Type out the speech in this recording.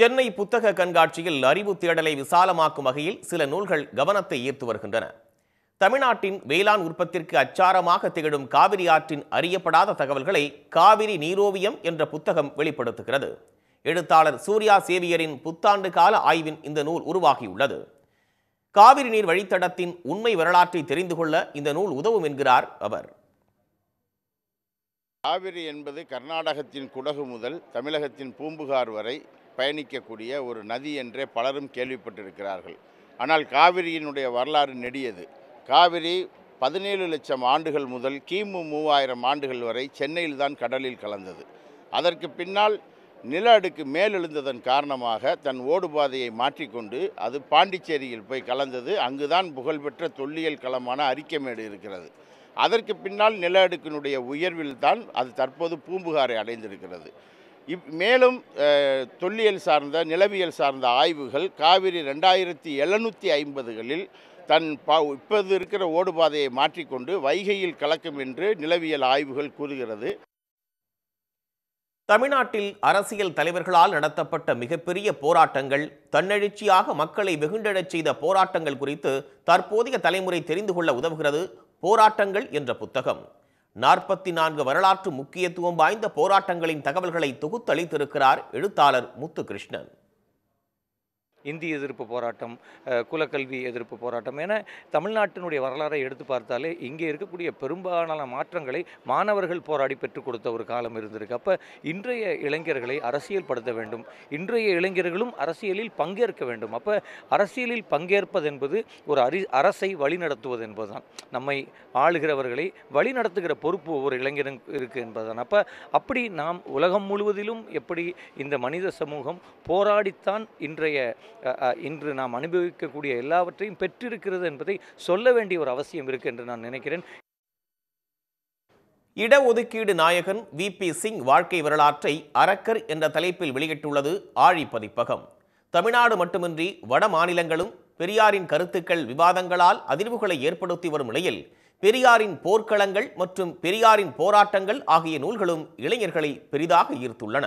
சென்னை புத்தக கண்காட்சியில் அறிவு தேடலை விசாலமாக்கும் வகையில் சில நூல்கள் கவனத்தை ஈர்த்து வருகின்றன தமிழ்நாட்டின் வேளாண் உற்பத்திற்கு அச்சாரமாக திகழும் காவிரி ஆற்றின் அறியப்படாத தகவல்களை காவிரி நீரோவியம் என்ற புத்தகம் வெளிப்படுத்துகிறது எழுத்தாளர் சூர்யா சேவியரின் புத்தாண்டு கால ஆய்வின் இந்த நூல் உருவாகியுள்ளது காவிரி நீர் வழித்தடத்தின் உண்மை வரலாற்றை தெரிந்து கொள்ள இந்த நூல் உதவும் என்கிறார் அவர் காவிரி என்பது கர்நாடகத்தின் குடகு முதல் தமிழகத்தின் பூம்புகார் வரை பயணிக்கக்கூடிய ஒரு நதி என்றே பலரும் கேள்விப்பட்டிருக்கிறார்கள் ஆனால் காவிரியினுடைய வரலாறு நெடியது காவிரி பதினேழு லட்சம் ஆண்டுகள் முதல் கிமு மூவாயிரம் ஆண்டுகள் வரை சென்னையில் தான் கடலில் கலந்தது அதற்கு பின்னால் நில அடுக்கு மேலெழுந்ததன் காரணமாக தன் ஓடுபாதையை மாற்றிக்கொண்டு அது பாண்டிச்சேரியில் போய் கலந்தது அங்குதான் புகழ்பெற்ற தொல்லியல் களமான அரிக்கமேடு இருக்கிறது அதற்கு பின்னால் நில அடுக்கினுடைய உயர்வில்தான் அது தற்போது பூம்புகாரை அடைந்திருக்கிறது இப் மேலும் தொல்லியல் சார்ந்த நிலவியல் சார்ந்த ஆய்வுகள் காவிரி ரெண்டாயிரத்தி எழுநூற்றி ஐம்பதுகளில் தன் பா இப்போது இருக்கிற ஓடுபாதையை மாற்றிக்கொண்டு வைகையில் கலக்கும் என்று நிலவியல் ஆய்வுகள் கூறுகிறது தமிழ்நாட்டில் அரசியல் தலைவர்களால் நடத்தப்பட்ட மிகப்பெரிய போராட்டங்கள் தன்னெழுச்சியாக மக்களை வெகுண்டெழச் செய்த போராட்டங்கள் குறித்து தற்போதைய தலைமுறை தெரிந்து கொள்ள உதவுகிறது போராட்டங்கள் என்ற புத்தகம் நாற்பத்தி நான்கு வரலாற்று முக்கியத்துவம் வாய்ந்த போராட்டங்களின் தகவல்களை தொகுத்தளித்திருக்கிறார் எழுத்தாளர் முத்துகிருஷ்ணன் இந்தி எதிர்ப்பு போராட்டம் குலக்கல்வி எதிர்ப்பு போராட்டம் என தமிழ்நாட்டினுடைய வரலாறை எடுத்து பார்த்தாலே இங்கே இருக்கக்கூடிய பெரும்பாலான மாற்றங்களை மாணவர்கள் போராடி பெற்றுக் கொடுத்த ஒரு காலம் இருந்திருக்கு அப்போ இன்றைய இளைஞர்களை அரசியல் படுத்த வேண்டும் இன்றைய இளைஞர்களும் அரசியலில் பங்கேற்க வேண்டும் அப்போ அரசியலில் பங்கேற்பது என்பது ஒரு அரி அரசை வழிநடத்துவது என்பதுதான் நம்மை ஆளுகிறவர்களை வழிநடத்துகிற பொறுப்பு ஒவ்வொரு இளைஞரும் இருக்குது என்பதுதான் அப்போ அப்படி நாம் உலகம் முழுவதிலும் எப்படி இந்த மனித சமூகம் போராடித்தான் இன்றைய இன்று நாம் அனுபவிக்கக்கூடிய எல்லாவற்றையும் பெற்றிருக்கிறது என்பதை சொல்ல வேண்டிய ஒரு அவசியம் இருக்கு என்று நான் நினைக்கிறேன் இடஒதுக்கீடு நாயகன் வி பி சிங் வாழ்க்கை வரலாற்றை அரக்கர் என்ற தலைப்பில் வெளியிட்டுள்ளது ஆழி பதிப்பகம் தமிழ்நாடு மட்டுமின்றி வட மாநிலங்களும் பெரியாரின் கருத்துக்கள் விவாதங்களால் அதிர்வுகளை ஏற்படுத்தி வரும் நிலையில் பெரியாரின் போர்க்களங்கள் மற்றும் பெரியாரின் போராட்டங்கள் ஆகிய நூல்களும் இளைஞர்களை பெரிதாக ஈர்த்துள்ளன